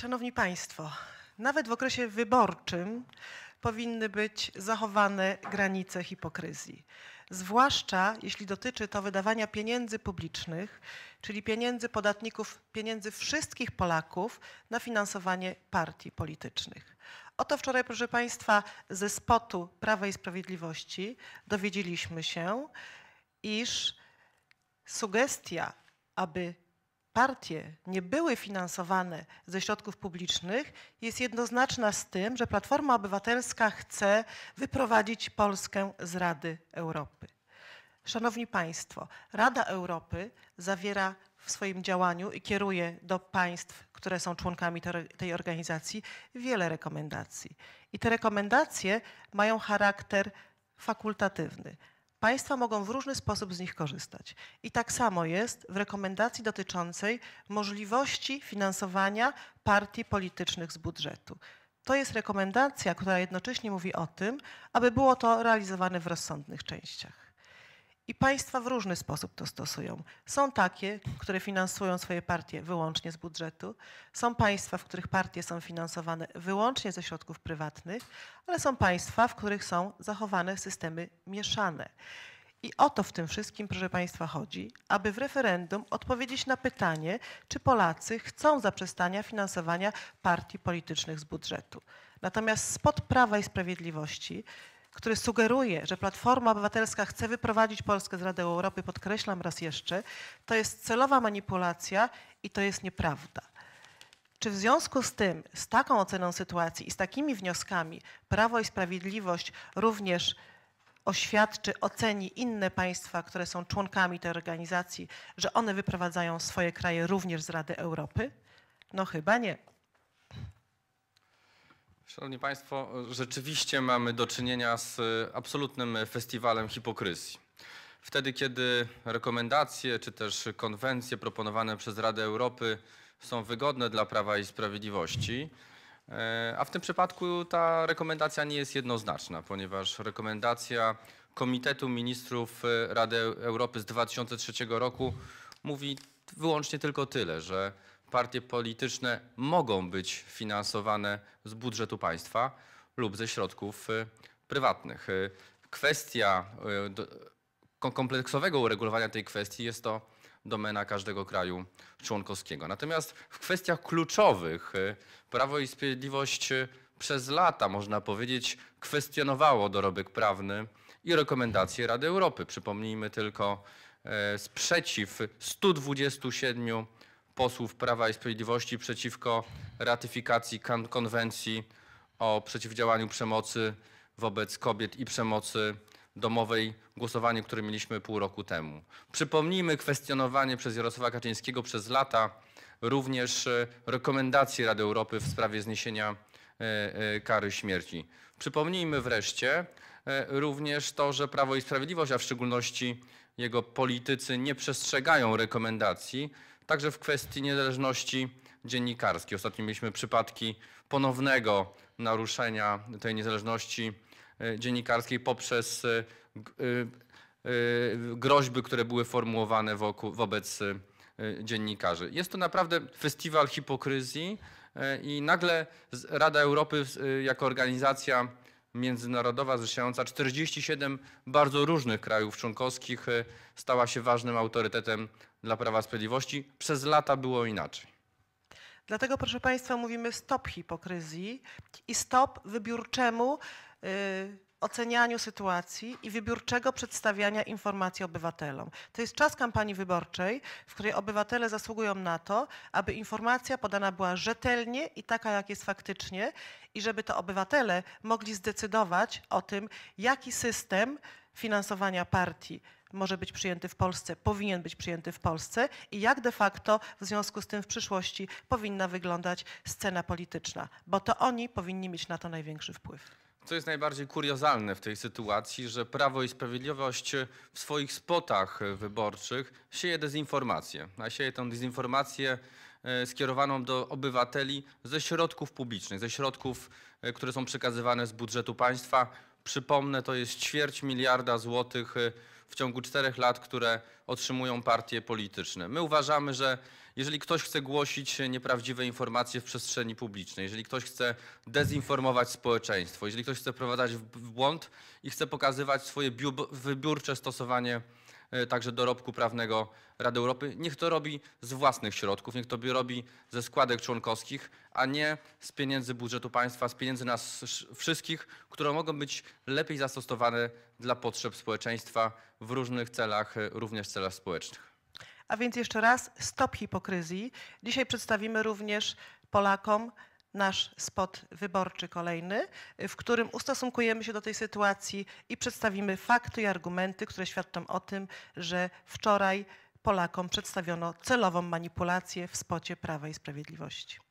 Szanowni Państwo, nawet w okresie wyborczym powinny być zachowane granice hipokryzji. Zwłaszcza jeśli dotyczy to wydawania pieniędzy publicznych, czyli pieniędzy podatników, pieniędzy wszystkich Polaków na finansowanie partii politycznych. Oto wczoraj, proszę Państwa, ze spotu Prawa i Sprawiedliwości dowiedzieliśmy się, iż sugestia, aby partie nie były finansowane ze środków publicznych, jest jednoznaczna z tym, że Platforma Obywatelska chce wyprowadzić Polskę z Rady Europy. Szanowni Państwo, Rada Europy zawiera w swoim działaniu i kieruje do państw, które są członkami tej organizacji, wiele rekomendacji. I te rekomendacje mają charakter fakultatywny. Państwa mogą w różny sposób z nich korzystać. I tak samo jest w rekomendacji dotyczącej możliwości finansowania partii politycznych z budżetu. To jest rekomendacja, która jednocześnie mówi o tym, aby było to realizowane w rozsądnych częściach. I państwa w różny sposób to stosują. Są takie, które finansują swoje partie wyłącznie z budżetu, są państwa, w których partie są finansowane wyłącznie ze środków prywatnych, ale są państwa, w których są zachowane systemy mieszane. I o to w tym wszystkim, proszę Państwa, chodzi, aby w referendum odpowiedzieć na pytanie, czy Polacy chcą zaprzestania finansowania partii politycznych z budżetu. Natomiast spod Prawa i Sprawiedliwości który sugeruje, że Platforma Obywatelska chce wyprowadzić Polskę z Rady Europy, podkreślam raz jeszcze, to jest celowa manipulacja i to jest nieprawda. Czy w związku z tym, z taką oceną sytuacji i z takimi wnioskami Prawo i Sprawiedliwość również oświadczy, oceni inne państwa, które są członkami tej organizacji, że one wyprowadzają swoje kraje również z Rady Europy? No chyba nie. Szanowni Państwo, rzeczywiście mamy do czynienia z y, absolutnym festiwalem hipokryzji. Wtedy, kiedy rekomendacje czy też konwencje proponowane przez Radę Europy są wygodne dla Prawa i Sprawiedliwości, y, a w tym przypadku ta rekomendacja nie jest jednoznaczna, ponieważ rekomendacja Komitetu Ministrów y, Rady Europy z 2003 roku mówi wyłącznie tylko tyle, że partie polityczne mogą być finansowane z budżetu państwa lub ze środków y, prywatnych. Y, kwestia y, kompleksowego uregulowania tej kwestii jest to domena każdego kraju członkowskiego. Natomiast w kwestiach kluczowych Prawo i Sprawiedliwość przez lata, można powiedzieć, kwestionowało dorobek prawny i rekomendacje Rady Europy. Przypomnijmy tylko sprzeciw 127 posłów Prawa i Sprawiedliwości przeciwko ratyfikacji konwencji o przeciwdziałaniu przemocy wobec kobiet i przemocy domowej, głosowanie, które mieliśmy pół roku temu. Przypomnijmy kwestionowanie przez Jarosława Kaczyńskiego przez lata również e, rekomendacji Rady Europy w sprawie zniesienia e, e, kary śmierci. Przypomnijmy wreszcie również to, że Prawo i Sprawiedliwość, a w szczególności jego politycy nie przestrzegają rekomendacji Także w kwestii niezależności dziennikarskiej. Ostatnio mieliśmy przypadki ponownego naruszenia tej niezależności e, dziennikarskiej poprzez e, e, groźby, które były formułowane wokół, wobec dziennikarzy. Jest to naprawdę festiwal hipokryzji i nagle Rada Europy jako organizacja międzynarodowa zrzeszająca 47 bardzo różnych krajów członkowskich e, stała się ważnym autorytetem dla Prawa Sprawiedliwości. Przez lata było inaczej. Dlatego, proszę Państwa, mówimy stop hipokryzji i stop wybiórczemu. Yy ocenianiu sytuacji i wybiórczego przedstawiania informacji obywatelom. To jest czas kampanii wyborczej, w której obywatele zasługują na to, aby informacja podana była rzetelnie i taka, jak jest faktycznie, i żeby to obywatele mogli zdecydować o tym, jaki system finansowania partii może być przyjęty w Polsce, powinien być przyjęty w Polsce i jak de facto w związku z tym w przyszłości powinna wyglądać scena polityczna, bo to oni powinni mieć na to największy wpływ. Co jest najbardziej kuriozalne w tej sytuacji, że Prawo i Sprawiedliwość w swoich spotach wyborczych sieje dezinformację, a sieje tę dezinformację e, skierowaną do obywateli ze środków publicznych, ze środków, e, które są przekazywane z budżetu państwa Przypomnę, to jest ćwierć miliarda złotych y, w ciągu czterech lat, które otrzymują partie polityczne. My uważamy, że jeżeli ktoś chce głosić nieprawdziwe informacje w przestrzeni publicznej, jeżeli ktoś chce dezinformować społeczeństwo, jeżeli ktoś chce wprowadzać w błąd i chce pokazywać swoje wybiórcze stosowanie E, także dorobku prawnego Rady Europy. Niech to robi z własnych środków, niech to robi ze składek członkowskich, a nie z pieniędzy budżetu państwa, z pieniędzy nas wszystkich, które mogą być lepiej zastosowane dla potrzeb społeczeństwa w różnych celach, e, również celach społecznych. A więc jeszcze raz, stop hipokryzji. Dzisiaj przedstawimy również Polakom nasz spot wyborczy kolejny, w którym ustosunkujemy się do tej sytuacji i przedstawimy fakty i argumenty, które świadczą o tym, że wczoraj Polakom przedstawiono celową manipulację w spocie Prawa i Sprawiedliwości.